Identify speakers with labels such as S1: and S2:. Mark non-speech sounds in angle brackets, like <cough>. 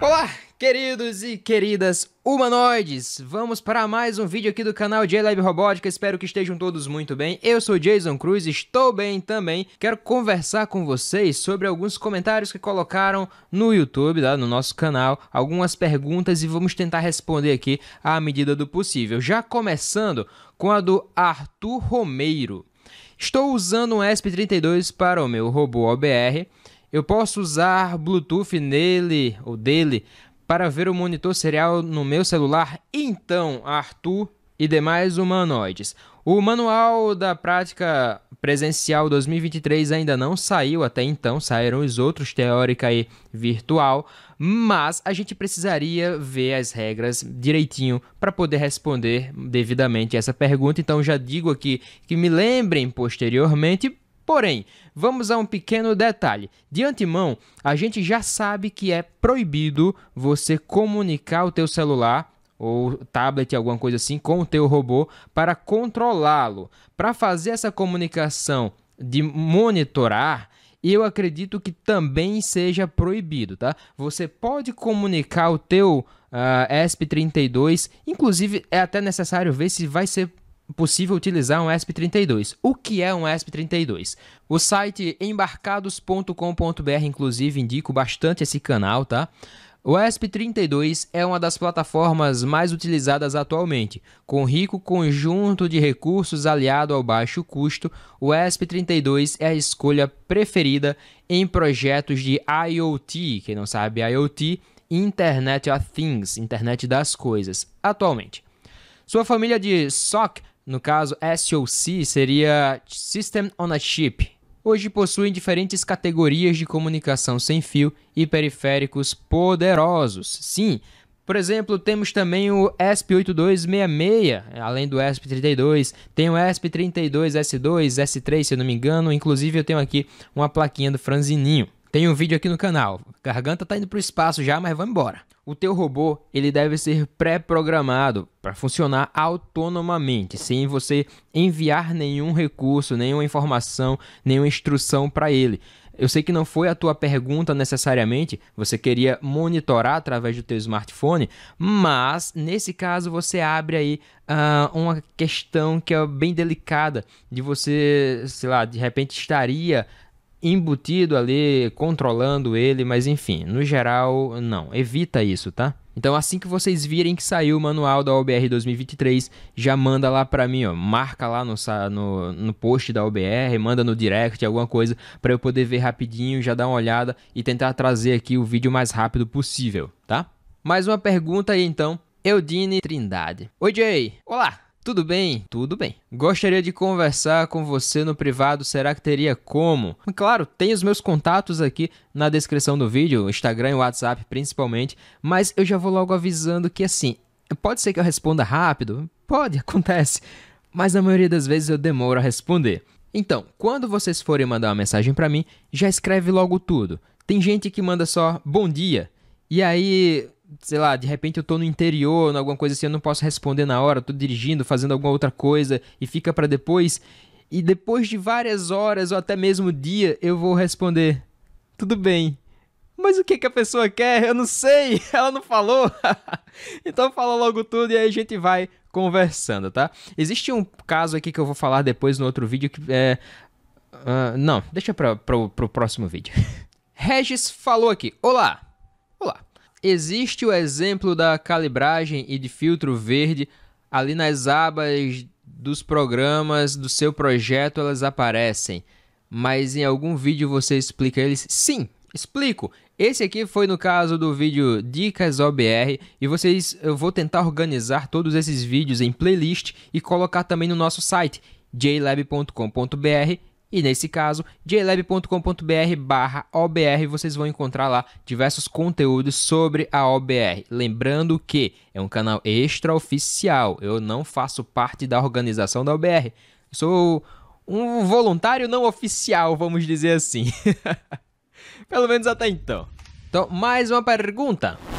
S1: Olá, queridos e queridas humanoides! Vamos para mais um vídeo aqui do canal JLab Robótica, espero que estejam todos muito bem. Eu sou Jason Cruz, estou bem também. Quero conversar com vocês sobre alguns comentários que colocaram no YouTube, no nosso canal, algumas perguntas e vamos tentar responder aqui à medida do possível. Já começando com a do Arthur Romeiro. Estou usando um ESP32 para o meu robô OBR eu posso usar Bluetooth nele ou dele para ver o monitor serial no meu celular? Então, Arthur e demais humanoides. O manual da prática presencial 2023 ainda não saiu até então, saíram os outros teórica e virtual, mas a gente precisaria ver as regras direitinho para poder responder devidamente essa pergunta. Então já digo aqui que me lembrem posteriormente Porém, vamos a um pequeno detalhe. De antemão, a gente já sabe que é proibido você comunicar o teu celular ou tablet, alguma coisa assim, com o teu robô para controlá-lo. Para fazer essa comunicação de monitorar, eu acredito que também seja proibido, tá? Você pode comunicar o teu uh, ah, ESP32, inclusive é até necessário ver se vai ser possível utilizar um ESP32. O que é um ESP32? O site embarcados.com.br, inclusive, indico bastante esse canal, tá? O ESP32 é uma das plataformas mais utilizadas atualmente. Com rico conjunto de recursos aliado ao baixo custo, o ESP32 é a escolha preferida em projetos de IoT. Quem não sabe, IoT, Internet of Things, Internet das Coisas, atualmente. Sua família de SOC no caso, SoC seria System on a Chip. Hoje possuem diferentes categorias de comunicação sem fio e periféricos poderosos. Sim, por exemplo, temos também o ESP8266, além do ESP32, tem o ESP32S2, S3, se eu não me engano, inclusive eu tenho aqui uma plaquinha do franzininho. Tem um vídeo aqui no canal. Garganta tá indo pro espaço já, mas vamos embora. O teu robô, ele deve ser pré-programado para funcionar autonomamente, sem você enviar nenhum recurso, nenhuma informação, nenhuma instrução para ele. Eu sei que não foi a tua pergunta necessariamente, você queria monitorar através do teu smartphone, mas nesse caso você abre aí uh, uma questão que é bem delicada de você, sei lá, de repente estaria embutido ali, controlando ele, mas enfim, no geral, não. Evita isso, tá? Então assim que vocês virem que saiu o manual da OBR 2023, já manda lá para mim, ó, marca lá no, no, no, post da OBR, manda no direct, alguma coisa, para eu poder ver rapidinho, já dar uma olhada e tentar trazer aqui o vídeo mais rápido possível, tá? Mais uma pergunta aí então, Eudine Trindade. Oi Jay! Olá! Tudo bem? Tudo bem. Gostaria de conversar com você no privado, será que teria como? Claro, tem os meus contatos aqui na descrição do vídeo, Instagram e WhatsApp principalmente, mas eu já vou logo avisando que assim, pode ser que eu responda rápido? Pode, <laughs> acontece, mas na maioria das vezes eu demoro a responder. Então, quando vocês forem mandar uma mensagem para mim, já escreve logo tudo. Tem gente que manda só bom dia, e aí sei lá, de repente eu tô no interior, alguma coisa assim, eu não posso responder na hora, tô dirigindo, fazendo alguma outra coisa e fica para depois. E depois de várias horas ou até mesmo dia, eu vou responder: "Tudo bem". Mas o que que a pessoa quer? Eu não sei, <laughs> ela não falou. <laughs> então fala logo tudo e aí a gente vai conversando, tá? Existe um caso aqui que eu vou falar depois no outro vídeo que é uh, não, deixa para pro, pro próximo vídeo. <laughs> Regis falou aqui: "Olá. Olá. Existe o exemplo da calibragem e de filtro verde ali nas abas dos programas do seu projeto, elas aparecem. Mas em algum vídeo você explica eles? Sim, explico. Esse aqui foi no caso do vídeo Dicas OBR e vocês eu vou tentar organizar todos esses vídeos em playlist e colocar também no nosso site jlab.com.br e nesse caso, jlab.com.br barra OBR, vocês vão encontrar lá diversos conteúdos sobre a OBR. Lembrando que é um canal extraoficial, eu não faço parte da organização da OBR. Eu sou um voluntário não oficial, vamos dizer assim. <laughs> Pelo menos até então. Então, mais uma pergunta.